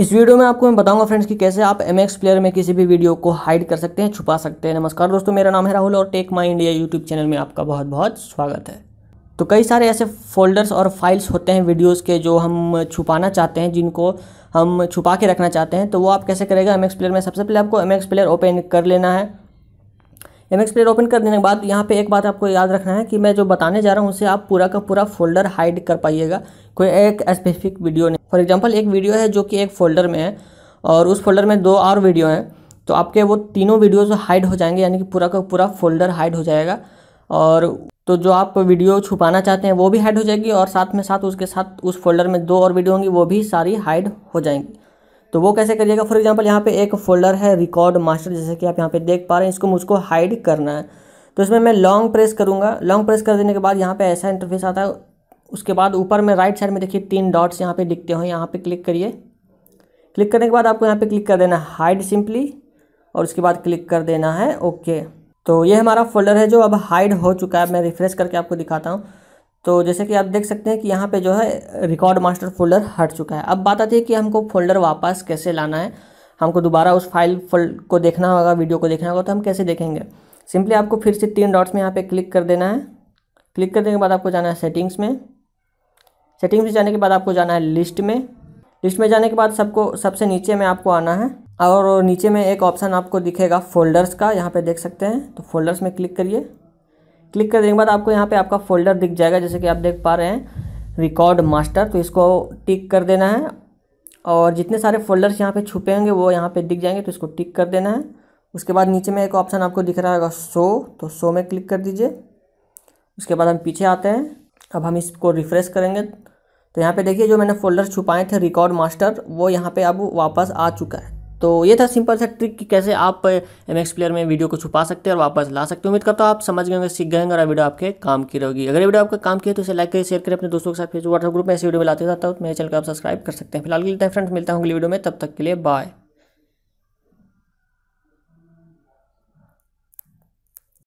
इस वीडियो में आपको मैं बताऊंगा फ्रेंड्स कि कैसे आप एम एक्स प्लेयर में किसी भी वीडियो को हाइड कर सकते हैं छुपा सकते हैं नमस्कार दोस्तों मेरा नाम है राहुल और tech my India YouTube channel में आपका बहुत बहुत स्वागत है तो कई सारे ऐसे फोल्डर्स और फाइल्स होते हैं वीडियोस के जो हम छुपाना चाहते हैं जिनको हम छुपा के रखना चाहते हैं तो वो आप कैसे करेगा एम एक्स प्लेयर में सबसे पहले आपको एम एक्स प्लेयर ओपन कर लेना है एम एक्स प्लेयर ओपन कर देने के बाद यहाँ पे एक बात आपको याद रखना है कि मैं जो बताने जा रहा हूँ उसे आप पूरा का पूरा फोल्डर हाइड कर पाइएगा कोई एक स्पेसिफिक वीडियो नहीं फॉर एग्जाम्पल एक वीडियो है जो कि एक फोल्डर में है और उस फोल्डर में दो और वीडियो हैं तो आपके वो तीनों वीडियोज़ हाइड हो जाएंगे यानी कि पूरा का पूरा फोल्डर हाइड हो जाएगा और तो जो आप वीडियो छुपाना चाहते हैं वो भी हाइड हो जाएगी और साथ में साथ उसके साथ उस फोल्डर में दो और वीडियो होंगी वो भी सारी हाइड हो जाएंगी तो वो कैसे करिएगा फॉर एग्जाम्पल यहाँ पे एक फोल्डर है रिकॉर्ड मास्टर जैसे कि आप यहाँ पे देख पा रहे हैं इसको मुझको हाइड करना है तो इसमें मैं लॉन्ग प्रेस करूँगा लॉन्ग प्रेस कर देने के बाद यहाँ पे ऐसा इंटरफेस आता है उसके बाद ऊपर में राइट साइड में देखिए तीन डॉट्स यहाँ पे दिखते हो यहाँ पे क्लिक करिए क्लिक करने के बाद आपको यहाँ पे क्लिक कर देना है हाइड सिंपली और उसके बाद क्लिक कर देना है ओके तो ये हमारा फोल्डर है जो अब हाइड हो चुका है मैं रिफ्रेश करके आपको दिखाता हूँ तो जैसे कि आप देख सकते हैं कि यहाँ पे जो है रिकॉर्ड मास्टर फोल्डर हट चुका है अब बात आती है कि हमको फोल्डर वापस कैसे लाना है हमको दोबारा उस फाइल फोल्ड को देखना होगा वीडियो को देखना होगा तो हम कैसे देखेंगे सिंपली आपको फिर से तीन डॉट्स में यहाँ पे क्लिक कर देना है क्लिक करने के बाद आपको जाना है सेटिंग्स में सेटिंग्स में जाने के बाद आपको जाना है लिस्ट में लिस्ट में जाने के बाद सबको सबसे नीचे में आपको आना है और नीचे में एक ऑप्शन आपको दिखेगा फोल्डर्स का यहाँ पे देख सकते हैं तो फोल्डर्स में क्लिक करिए क्लिक कर देने के बाद आपको यहाँ पे आपका फोल्डर दिख जाएगा जैसे कि आप देख पा रहे हैं रिकॉर्ड मास्टर तो इसको टिक कर देना है और जितने सारे फोल्डर्स यहाँ पे छुपे होंगे वो यहाँ पे दिख जाएंगे तो इसको टिक कर देना है उसके बाद नीचे में एक ऑप्शन आपको दिख रहा होगा शो तो शो में क्लिक कर दीजिए उसके बाद हम पीछे आते हैं अब हम इसको रिफ़्रेश करेंगे तो यहाँ पर देखिए जो मैंने फोल्डर छुपाए थे रिकॉर्ड मास्टर वो यहाँ पर अब वापस आ चुका है तो ये था सिंपल सा ट्रिक कि कैसे आप एम एक्स प्लेयर में वीडियो को छुपा सकते हैं और वापस ला सकते हैं उम्मीद करता हूँ आप समझ गए होंगे सीख गए होंगे और वीडियो आपके काम की रहेगी अगर वीडियो आपका काम किया तो इसे लाइक करें शेयर करें अपने दोस्तों के साथ फेसबुक व्हाट्सअप ग्रुप में ऐसे वीडियो में लाते जाता हूँ तो मेरे चैनल को आप सब्सक्राइब कर सकते हैं फिलहाल के लिए तो फ्रेंड्स मिलता हूँ अगली वीडियो में तब तक के लिए बाय